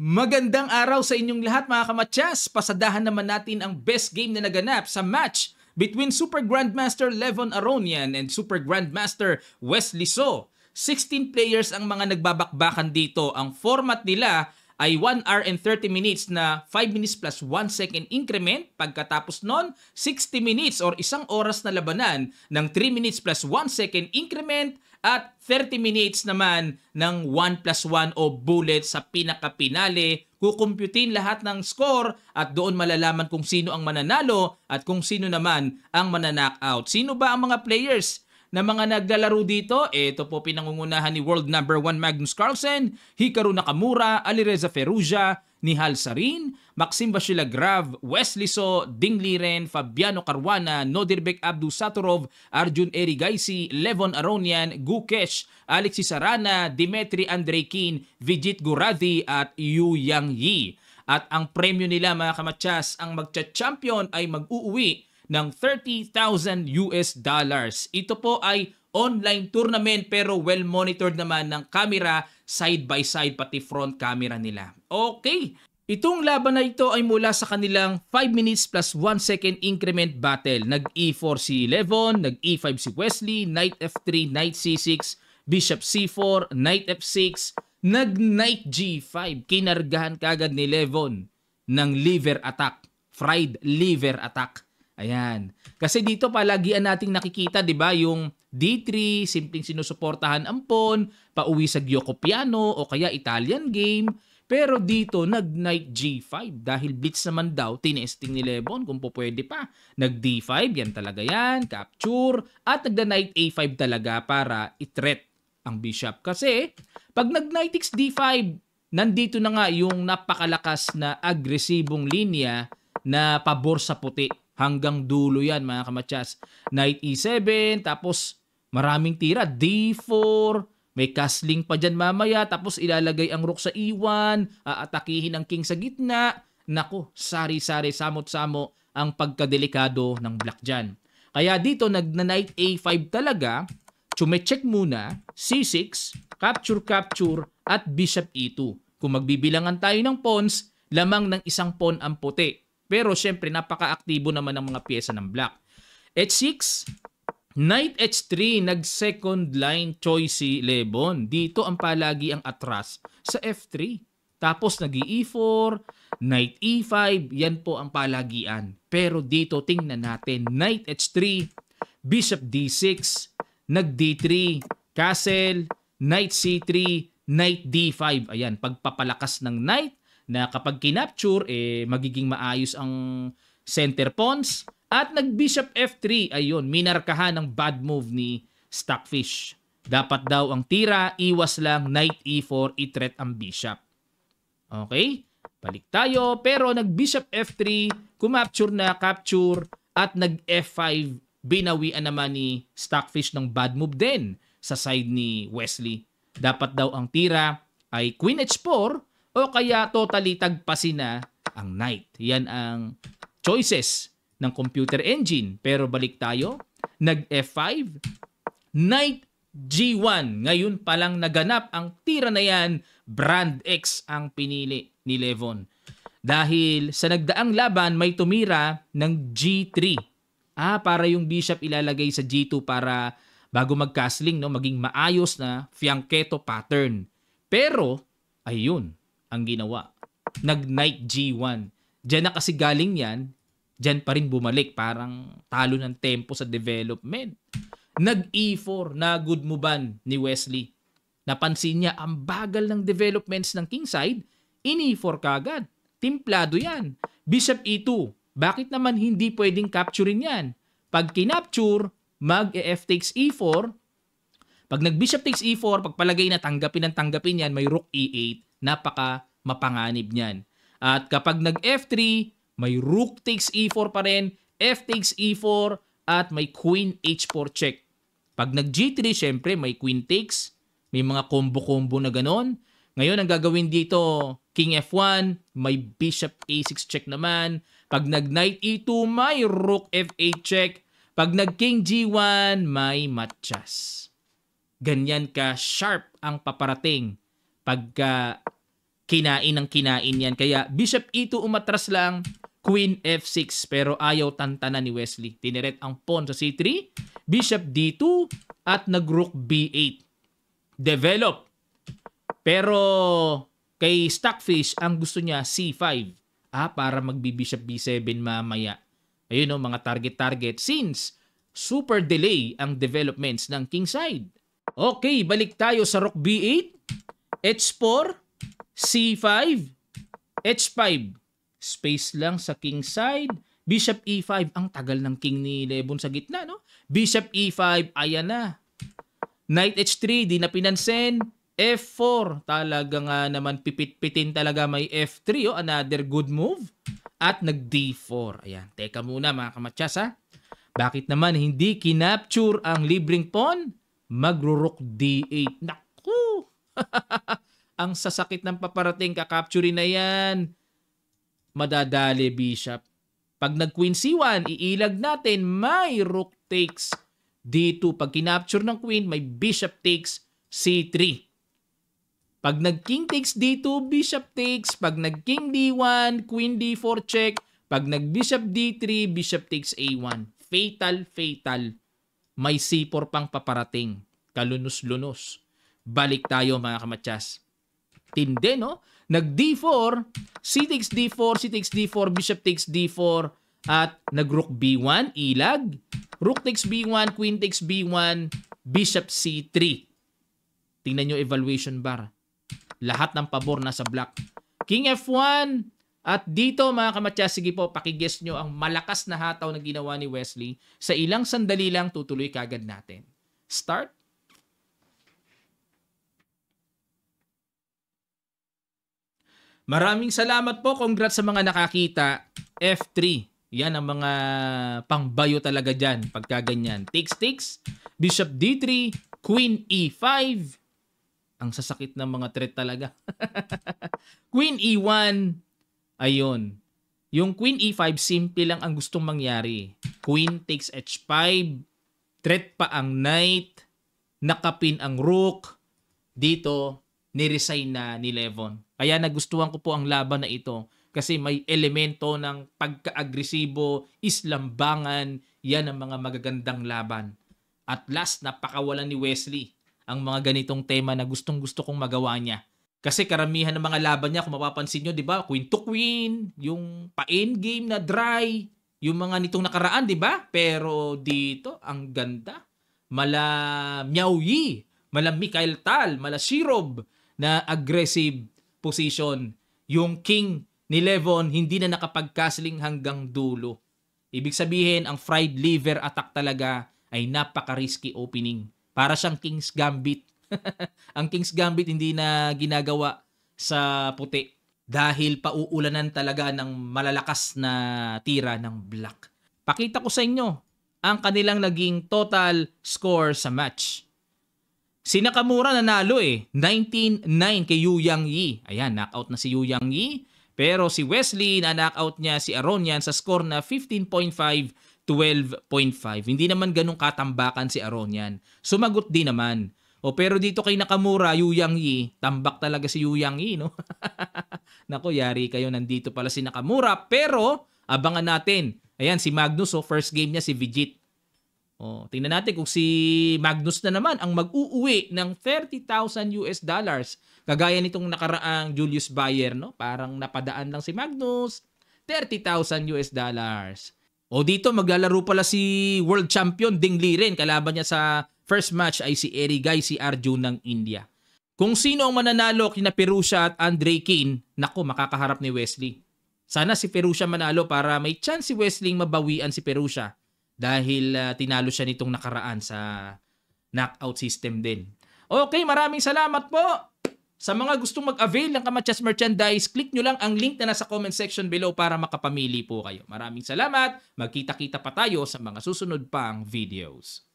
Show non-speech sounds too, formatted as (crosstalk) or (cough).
Magandang araw sa inyong lahat mga kamatyas. Pasadahan naman natin ang best game na naganap sa match between Super Grandmaster Levon Aronian and Super Grandmaster Wesley So. 16 players ang mga nagbabakbakan dito. Ang format nila ay 1 hour and 30 minutes na 5 minutes plus 1 second increment. Pagkatapos nun, 60 minutes or isang oras na labanan ng 3 minutes plus 1 second increment at 30 minutes naman ng 1 plus 1 o bullet sa pinakapinali. Kukumputin lahat ng score at doon malalaman kung sino ang mananalo at kung sino naman ang mananknockout. Sino ba ang mga players na mga naglalaro dito, ito po pinangungunahan ni world number 1 Magnus Carlsen, Hikaru Nakamura, Alireza Ferrugia, Nihal Sarin, Maxim Vashilagrav, Wesley So, Ding Liren, Fabiano Caruana, Nodirbek Abdu Saturov, Arjun Erigaisi, Levon Aronian, Gukesh, Alexis Sarana, Dimitri Andreykin, Vijit Guradi at Yu Yang Yi. At ang premyo nila mga kamatsas, ang magcha-champion ay mag-uuwi ng 30,000 US dollars. Ito po ay online tournament pero well monitored naman ng camera side by side pati front camera nila. Okay, Itong laban na ito ay mula sa kanilang 5 minutes plus 1 second increment battle. Nag-E4 si Levon, nag-E5 si Wesley, Knight F3, Knight C6, Bishop C4, Knight F6, nag-Knight G5. Kinargahan kagad ni Levon ng liver attack, fried liver attack. Ayan. Kasi dito palagian nating nakikita, 'di ba, yung D3, simpleng sinusuportahan ang PON, pauwi sa Gyoko Piano o kaya Italian game. Pero dito nag knight G5 dahil blitz naman daw tinesting ni Lebon kung po pwede pa. Nag D5, yan talaga yan, capture at nagda knight A5 talaga para i-threat ang bishop kasi pag nag knight x D5, nandito na nga yung napakalakas na agresibong linya na pabor sa puti Hanggang dulo yan mga kamatsas. Knight E7, tapos maraming tira. D4, may castling pa dyan mamaya. Tapos ilalagay ang rook sa E1, aatakihin ang king sa gitna. Nako, sari-sari, samot-samo ang pagkadelikado ng black dyan. Kaya dito nagna-knight A5 talaga, chumecheck muna, C6, capture-capture at bishop E2. Kung magbibilangan tayo ng pawns, lamang ng isang pawn ang puti. Pero syempre, napaka-aktibo naman ng mga piyesa ng black. H6, Knight H3, nag-second line choice si Lebon. Dito ang palagi ang atras sa F3. Tapos nag E4, Knight E5, yan po ang palagian. Pero dito tingnan natin, Knight H3, Bishop D6, nag D3, Castle, Knight C3, Knight D5. Ayan, pagpapalakas ng Knight, na kapag kinapture, eh, magiging maayos ang center pawns. At nag-bishop f3, ayun, minarkahan ng bad move ni Stockfish. Dapat daw ang tira, iwas lang knight e4, i ang bishop. Okay? Balik tayo, pero nag-bishop f3, kumapture na, capture, at nag-f5, binawian naman ni Stockfish ng bad move din sa side ni Wesley. Dapat daw ang tira ay queen h4, o kaya totally tagpasin na ang night. Yan ang choices ng computer engine. Pero balik tayo, nag F5, knight G1. Ngayon palang naganap ang tira na yan, Brand X ang pinili ni Levon. Dahil sa nagdaang laban may tumira ng G3. Ah, para yung bishop ilalagay sa G2 para bago mag-castling, no, maging maayos na fianchetto pattern. Pero, ayun, ang ginawa. Nag-Nike G1. Diyan na kasi galing yan, diyan pa rin bumalik. Parang talo ng tempo sa development. Nag-E4 na good muban ni Wesley. Napansin niya ang bagal ng developments ng Kingside, in E4 kagad. Timplado yan. Bishop E2, bakit naman hindi pwedeng capturein yan? Pag kinapture, mag-F takes E4. Pag nag-bishop takes E4, pagpalagay na tanggapin ang tanggapin yan, may rook E8 napaka mapanganib niyan. At kapag nag F3, may rook takes E4 pa rin, F takes E4, at may queen H4 check. Pag nag G3, syempre may queen takes, may mga combo-combo na ganon. Ngayon, ang gagawin dito, king F1, may bishop A6 check naman. Pag nag knight E2, may rook F8 check. Pag nag king G1, may matchas. Ganyan ka sharp ang paparating pagka kinain ng kinain yan. Kaya Bishop E2 umatras lang, Queen F6 pero ayaw tantana ni Wesley. Tiniret ang pawn sa C3, Bishop D2 at nagrook B8. Develop. Pero kay Stockfish ang gusto niya C5. Ah, para magbi-bishop B7 mamaya. Ayun o, oh, mga target-target since super delay ang developments ng kingside. Okay, balik tayo sa rook B8. H4, C5, H5. Space lang sa king side. Bishop E5, ang tagal ng king ni Lebon sa gitna, no? Bishop E5, ayan na. Knight H3, di na pinansin. F4, talaga nga naman pipit-pitin talaga may F3, oh, another good move. At nag D4. Ayan, teka muna mga kamatyas ha. Bakit naman hindi kinapture ang libreng pawn? Magro-rook D8. Naku! (laughs) ang sasakit ng paparating, kakapture na yan. Madadali, Bishop. Pag nag-queen c1, iilag natin, may rook takes d2. Pag kinapture ng queen, may bishop takes c3. Pag nag-king takes d2, bishop takes. Pag nag-king d1, queen d4 check. Pag nag-bishop d3, bishop takes a1. Fatal, fatal. May c4 pang paparating. Kalunos-lunos. Balik tayo mga kamatsas. Tinde, no? Nag D4, C6 D4, C6 D4, Bishop takes D4, at nag Rook B1, ilag. Rook takes B1, Queen takes B1, Bishop C3. Tingnan nyo evaluation bar. Lahat ng pabor nasa black. King F1, at dito mga kamatya, sige po, pakiguess nyo ang malakas na hataw na ginawa ni Wesley. Sa ilang sandali lang, tutuloy kagad natin. Start Maraming salamat po. Congrats sa mga nakakita. F3. Yan ang mga pangbayo talaga dyan pagka ganyan. Takes, takes. Bishop D3. Queen E5. Ang sasakit ng mga threat talaga. (laughs) queen E1. Ayun. Yung Queen E5, simple lang ang gustong mangyari. Queen takes H5. Threat pa ang Knight. Nakapin ang Rook. Dito, niresign na ni Levon. Kaya nagustuhan ko po ang laban na ito kasi may elemento ng pagka-agresibo, islambangan, yan ang mga magagandang laban. At last, napakawalan ni Wesley ang mga ganitong tema na gustong gusto kong magawa niya. Kasi karamihan ng mga laban niya, kung mapapansin nyo, di ba, queen to queen, yung pa-end game na dry, yung mga nitong nakaraan, di ba? Pero dito, ang ganda. Mala Miao Yi, mala Mikhail Tal, mala Shirob na aggressive position. Yung king ni Levon hindi na nakapag-castling hanggang dulo. Ibig sabihin, ang fried liver attack talaga ay napaka-risky opening. Para siyang King's Gambit. (laughs) ang King's Gambit hindi na ginagawa sa puti dahil pauulanan talaga ng malalakas na tira ng black. Pakita ko sa inyo ang kanilang naging total score sa match. Si Nakamura nanalo eh. 19-9 kay Yu Yang Yi. Ayan, knockout na si Yu Yang Yi. Pero si Wesley na knockout niya si Aronian sa score na 15.5 12.5. Hindi naman ganun katambakan si Aronian. Sumagot din naman. O pero dito kay Nakamura, Yu Yang Yi, tambak talaga si Yu Yang Yi, no? (laughs) Nako, yari kayo, nandito pala si Nakamura. Pero, abangan natin. Ayan, si Magnus, oh, first game niya si Vijit. Oh, tingnan natin kung si Magnus na naman ang mag-uuwi ng 30,000 US dollars. Kagaya nitong nakaraang Julius Bayer, no? Parang napadaan lang si Magnus, 30,000 US dollars. O dito maglalaro pala si world champion Ding Liren. Kalaban niya sa first match ay si Eri Erigay si Arjun ng India. Kung sino ang mananalo kina Perusha at Andre Kane, nako makakaharap ni Wesley. Sana si Perusha manalo para may chance si Wesley mabawian si Perusha dahil uh, tinalo siya nitong nakaraan sa knockout system din. Okay, maraming salamat po! Sa mga gustong mag-avail ng Kamachas merchandise, click nyo lang ang link na nasa comment section below para makapamili po kayo. Maraming salamat! Magkita-kita pa tayo sa mga susunod pang videos.